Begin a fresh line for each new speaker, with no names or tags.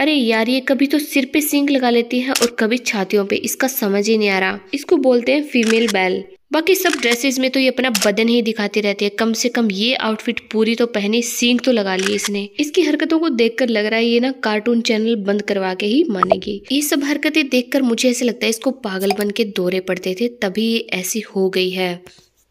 अरे यार ये कभी तो सिर पे सिंक लगा लेती है और कभी छातियों पे इसका समझ ही नहीं आ रहा इसको बोलते हैं फीमेल बैल बाकी सब ड्रेसेस में तो ये अपना बदन ही दिखाती रहती है कम से कम ये आउटफिट पूरी तो पहनी सींग तो लगा ली इसने इसकी हरकतों को देखकर लग रहा है ये ना कार्टून चैनल बंद करवा के ही मानेगी ये सब हरकतें देखकर मुझे ऐसे लगता है इसको पागल बन के दौरे पड़ते थे तभी ये ऐसी हो गई है